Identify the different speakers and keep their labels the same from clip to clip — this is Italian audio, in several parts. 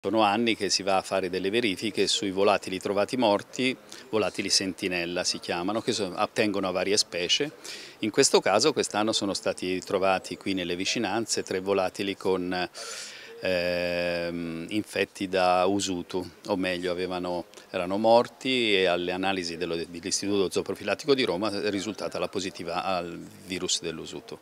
Speaker 1: Sono anni che si va a fare delle verifiche sui volatili trovati morti, volatili sentinella si chiamano, che attengono a varie specie. In questo caso quest'anno sono stati trovati qui nelle vicinanze tre volatili con eh, infetti da usutu, o meglio avevano, erano morti e alle analisi dell'Istituto Zooprofilattico di Roma è risultata la positiva al virus dell'usuto.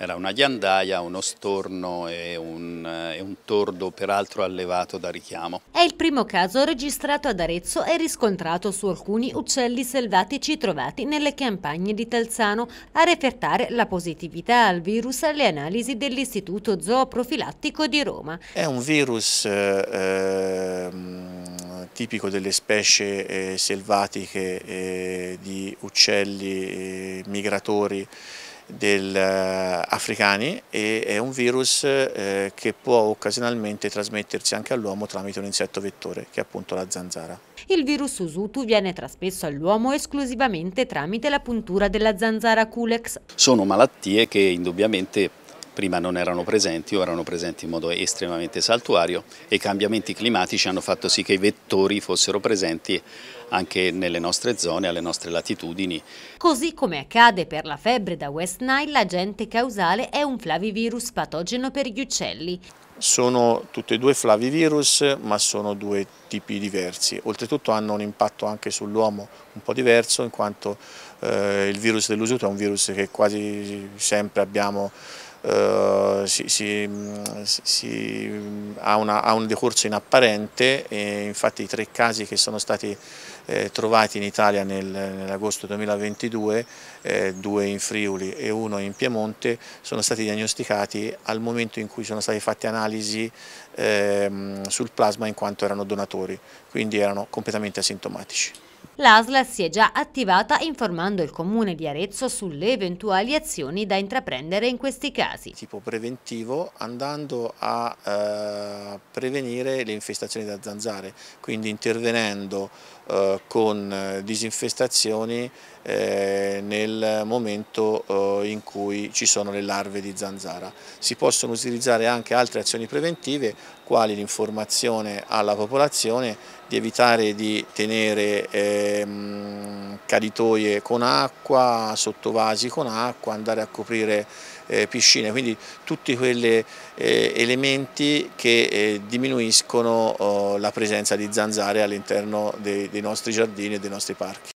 Speaker 1: Era una ghiandaia, uno storno e un, e un tordo peraltro allevato da richiamo.
Speaker 2: È il primo caso registrato ad Arezzo e riscontrato su alcuni uccelli selvatici trovati nelle campagne di Talzano a refertare la positività al virus alle analisi dell'Istituto Zooprofilattico di Roma. È
Speaker 3: un virus eh, ehm, tipico delle specie eh, selvatiche eh, di uccelli eh, migratori del, eh, africani e è un virus eh, che può occasionalmente trasmettersi anche all'uomo tramite un insetto vettore, che è appunto la zanzara.
Speaker 2: Il virus usutu viene trasmesso all'uomo esclusivamente tramite la puntura della zanzara culex.
Speaker 1: Sono malattie che indubbiamente prima non erano presenti o erano presenti in modo estremamente saltuario e i cambiamenti climatici hanno fatto sì che i vettori fossero presenti anche nelle nostre zone, alle nostre latitudini.
Speaker 2: Così come accade per la febbre da West Nile, l'agente causale è un flavivirus patogeno per gli uccelli.
Speaker 1: Sono tutti e due flavivirus,
Speaker 3: ma sono due tipi diversi. Oltretutto hanno un impatto anche sull'uomo un po' diverso, in quanto eh, il virus dell'usuto è un virus che quasi sempre abbiamo eh, si, si, si ha, una, ha, un decorso inapparente e infatti i tre casi che sono stati eh, trovati in Italia nel, nell'agosto 2022, eh, due in Friuli e uno in Piemonte, sono stati diagnosticati al momento in cui sono state fatte analisi ehm, sul plasma in quanto erano donatori, quindi erano completamente asintomatici
Speaker 2: l'ASL si è già attivata informando il Comune di Arezzo sulle eventuali azioni da intraprendere in questi casi. Tipo
Speaker 3: preventivo andando a eh, prevenire le infestazioni da zanzare, quindi intervenendo eh, con eh, disinfestazioni eh, nel momento eh, in cui ci sono le larve di zanzara. Si possono utilizzare anche altre azioni preventive quali l'informazione alla popolazione di evitare di tenere ehm, caditoie con acqua, sottovasi con acqua, andare a coprire eh, piscine, quindi tutti quegli elementi che diminuiscono oh, la presenza di zanzare all'interno dei nostri giardini e dei nostri parchi.